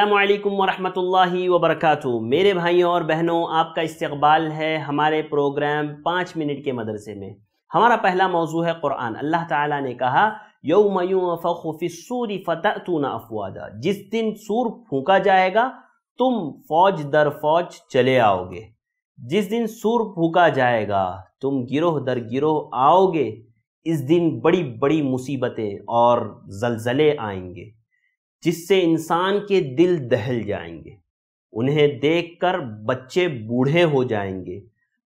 असलकम वरम् वर्क मेरे भाइयों और बहनों आपका इस्तबाल है हमारे प्रोग्राम पाँच मिनट के मदरसे में हमारा पहला मौजू है क़ुरान अल्लाह ताला ने कहा तू न अफवादा जिस दिन सूर फूका जाएगा तुम फौज दर फौज चले आओगे जिस दिन सूर फूका जाएगा तुम गिरोह दर गिरोह आओगे इस दिन बड़ी बड़ी मुसीबतें और जलजले आएंगे जिससे इंसान के दिल दहल जाएंगे उन्हें देखकर बच्चे बूढ़े हो जाएंगे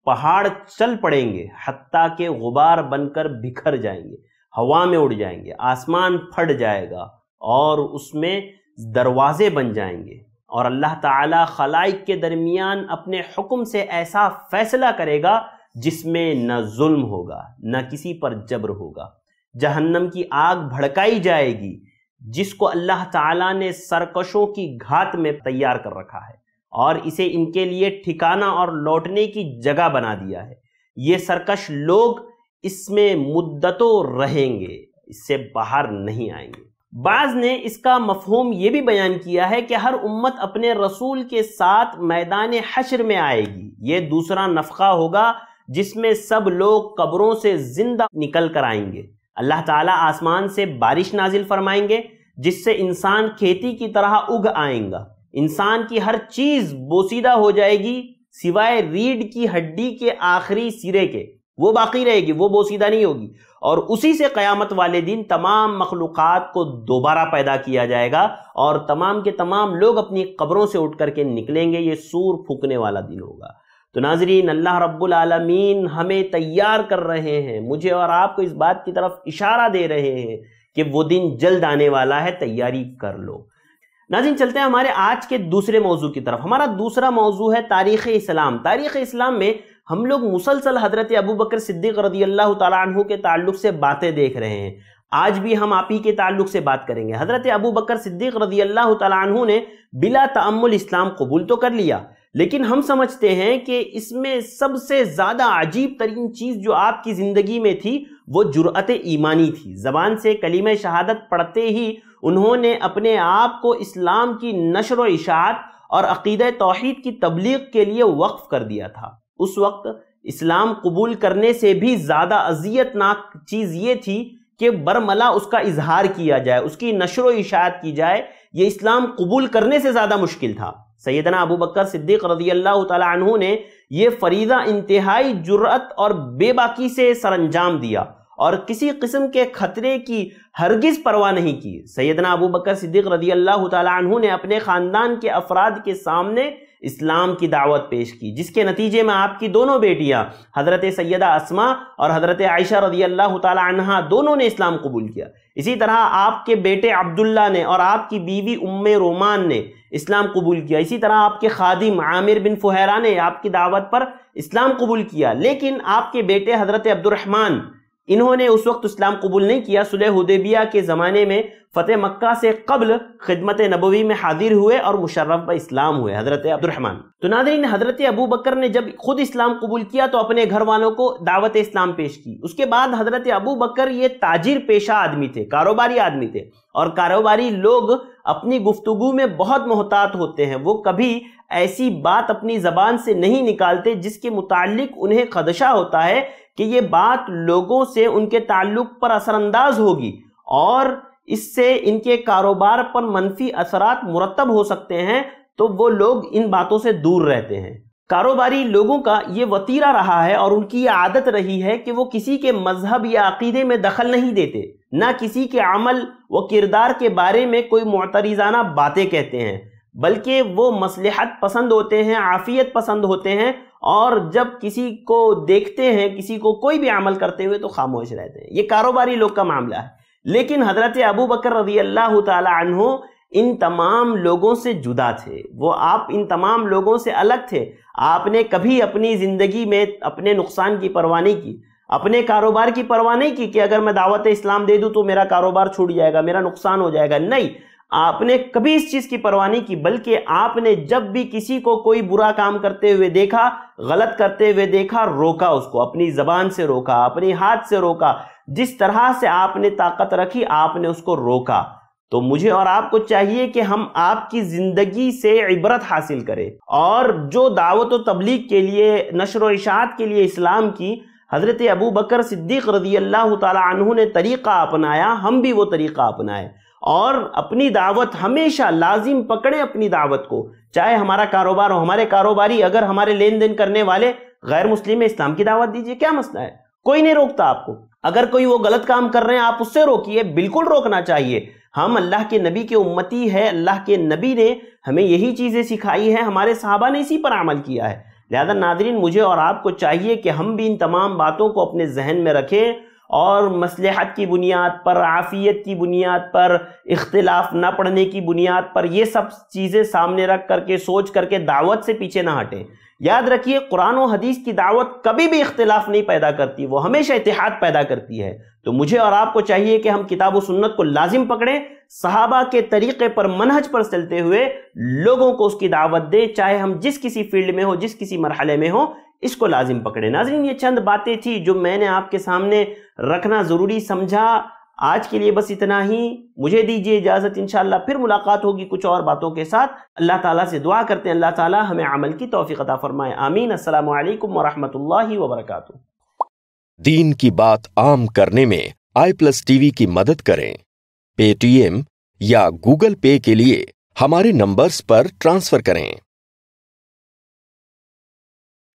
पहाड़ चल पड़ेंगे हत्ता के गुबार बनकर बिखर जाएंगे हवा में उड़ जाएंगे आसमान फट जाएगा और उसमें दरवाजे बन जाएंगे और अल्लाह ताला खलाइक के दरमियान अपने हुक्म से ऐसा फैसला करेगा जिसमें न जुल्म होगा न किसी पर जबर होगा जहन्नम की आग भड़काई जाएगी जिसको अल्लाह ताला ने सरकशों की घात में तैयार कर रखा है और इसे इनके लिए ठिकाना और लौटने की जगह बना दिया है ये सरकश लोग इसमें मुद्दतों रहेंगे इससे बाहर नहीं आएंगे बाज ने इसका मफहम यह भी बयान किया है कि हर उम्मत अपने रसूल के साथ मैदान हशर में आएगी ये दूसरा नफका होगा जिसमें सब लोग कब्रों से जिंदा निकल कर आएंगे अल्लाह ताला आसमान से बारिश नाजिल फरमाएंगे जिससे इंसान खेती की तरह उग आएगा इंसान की हर चीज बोसीदा हो जाएगी सिवाय रीढ़ की हड्डी के आखिरी सिरे के वो बाकी रहेगी वो बोसीदा नहीं होगी और उसी से क़यामत वाले दिन तमाम मखलूक़ को दोबारा पैदा किया जाएगा और तमाम के तमाम लोग अपनी कब्रों से उठ करके निकलेंगे ये सूर फूकने वाला दिन होगा तो नाजरीन अल्लाह आलमीन हमें तैयार कर रहे हैं मुझे और आपको इस बात की तरफ इशारा दे रहे हैं कि वो दिन जल्द आने वाला है तैयारी कर लो नाजिन चलते हैं हमारे आज के दूसरे मौजू की तरफ हमारा दूसरा मौजू है तारीख़ इस्लाम तारीख़ इस्लाम में हम लोग मुसलसल हजरत अबू बकर सिद्दीक रदी अल्लाह तु के ताल्लुक से बातें देख रहे हैं आज भी हम आप ही के ताल्लुक से बात करेंगे हजरत अबू बकर सिद्दीक रदी अल्लाह तु ने बिला तमुल इस्लाम कबूल तो कर लिया लेकिन हम समझते हैं कि इसमें सबसे ज़्यादा अजीब तरीन चीज़ जो आपकी ज़िंदगी में थी वो जुरात ईमानी थी ज़बान से कलीम शहादत पढ़ते ही उन्होंने अपने आप को इस्लाम की नशर व इशात और अकीद तोहद की तबलीग के लिए वक्फ कर दिया था उस वक्त इस्लाम कबूल करने से भी ज़्यादा अजियतनाक चीज़ ये थी कि बरमला उसका इजहार किया जाए उसकी नशर व इशात की जाए ये इस्लाम कबूल करने से ज़्यादा मुश्किल था सैदना अबू बकर सिद्दीक रजी अल्लाह तु ने यह फरीदा इंतहाई जुरत और बेबाकी से सर अंजाम दिया और किसी किस्म के खतरे की हरगिज परवाह नहीं की सैदना अबू बकर सिद्दीक रजी अल्लाह तु ने अपने ख़ानदान के अफराद के सामने इस्लाम की दावत पेश की जिसके नतीजे में आपकी दोनों बेटियां हज़रत सैदा असमा और हज़रत आयशा रजी अल्लाह तहा दोनों ने इस्लाम कबूल किया इसी तरह आपके बेटे अब्दुल्ला ने और आपकी बीवी उम्म रोमान ने इस्लाम कबूल किया इसी तरह आपके खादिम आमिर बिन फुहरा ने आपकी दावत पर इस्लाम कबूल किया लेकिन आपके बेटे हज़रत अब्दुलरहमान इन्होंने उस वक्त इस्लाम कबूल नहीं किया सुलह उदेबिया के ज़माने में फ़तेह मक्का से कबल खिदमत नबवी में हाजिर हुए और मुशर्रफ इस्लाम हुए हज़रत अब्दुलरहमान तो नादरीन हज़रत अबू बकर ने जब खुद इस्लाम कबूल किया तो अपने घर वालों को दावत इस्लाम पेश की उसके बाद हज़रत अबू बकर ये ताजिर पेशा आदमी थे कारोबारी आदमी थे और कारोबारी लोग अपनी गुफ्तगु में बहुत मोहतात होते हैं वो कभी ऐसी बात अपनी ज़बान से नहीं निकालते जिसके मुतालिक उन्हें खदशा होता है कि ये बात लोगों से उनके ताल्लुक पर असरअंदाज होगी और इससे इनके कारोबार पर मनफी असरात मुरतब हो सकते हैं तो वो लोग इन बातों से दूर रहते हैं कारोबारी लोगों का ये वतीरा रहा है और उनकी ये आदत रही है कि वो किसी के मजहब या अकीदे में दखल नहीं देते ना किसी के अमल व किरदार के बारे में कोई मतरीज़ाना बातें कहते हैं बल्कि वो मसलहत पसंद होते हैं आफ़ियत पसंद होते हैं और जब किसी को देखते हैं किसी को कोई भी अमल करते हुए तो खामोश रहते हैं ये कारोबारी लोग का मामला है लेकिन हजरत अबू बकर रजी अल्लाह तु इन तमाम लोगों से जुदा थे वो आप इन तमाम लोगों से अलग थे आपने कभी अपनी ज़िंदगी में अपने नुकसान की परवाह नहीं की अपने कारोबार की परवाह नहीं की कि अगर मैं दावत इस्लाम दे दूँ तो मेरा कारोबार छूट जाएगा मेरा नुकसान हो जाएगा नहीं आपने कभी इस चीज की परवाह नहीं की बल्कि आपने जब भी किसी को कोई बुरा काम करते हुए देखा गलत करते हुए देखा रोका उसको अपनी जबान से रोका अपने हाथ से रोका जिस तरह से आपने ताकत रखी आपने उसको रोका तो मुझे और आपको चाहिए कि हम आपकी ज़िंदगी से इबरत हासिल करें और जो दावत व तबलीग के लिए नशर इशात के लिए इस्लाम की हज़रत अबू बकर सिद्दीक़ रजी अल्लाह तु ने तरीक़ा अपनाया हम भी वो तरीक़ा अपनाएं और अपनी दावत हमेशा लाजिम पकड़े अपनी दावत को चाहे हमारा कारोबार हो हमारे कारोबारी अगर हमारे लेन देन करने वाले गैर मुस्लिम इस्लाम की दावत दीजिए क्या मसला है कोई नहीं रोकता आपको अगर कोई वो गलत काम कर रहे हैं आप उससे रोकिए बिल्कुल रोकना चाहिए हम अल्लाह के नबी के उम्मती है अल्लाह के नबी ने हमें यही चीज़ें सिखाई है हमारे साहबा ने इसी पर अमल किया है लिहाजा नादरीन मुझे और आपको चाहिए कि हम भी इन तमाम बातों को अपने जहन में रखें और मसलहत की बुनियाद पर आफ़ियत की बुनियाद पर इख्तलाफ ना पढ़ने की बुनियाद पर ये सब चीज़ें सामने रख करके सोच करके दावत से पीछे ना हटें याद रखिए कुरान और हदीस की दावत कभी भी इख्तलाफ नहीं पैदा करती वो हमेशा इतिहाद पैदा करती है तो मुझे और आपको चाहिए कि हम किताब सुन्नत को लाजिम पकड़ें सहाबा के तरीके पर मनहज पर चलते हुए लोगों को उसकी दावत दें चाहे हम जिस किसी फील्ड में हो जिस किसी मरहले में हो इसको लाजिम पकड़े नाजरीन ये चंद बातें थी जो मैंने आपके सामने रखना ज़रूरी समझा आज के लिए बस इतना ही मुझे दीजिए इजाज़त इन फिर मुलाकात होगी कुछ और बातों के साथ अल्लाह ताला से दुआ करते हैं अल्लाह ताला हमें अमल की तोफ़ी फ़रमाए आमीन असल वरहि वबरक दीन की बात आम करने में आई प्लस टीवी की मदद करें पेटीएम या गूगल पे के लिए हमारे नंबर्स पर ट्रांसफ़र करें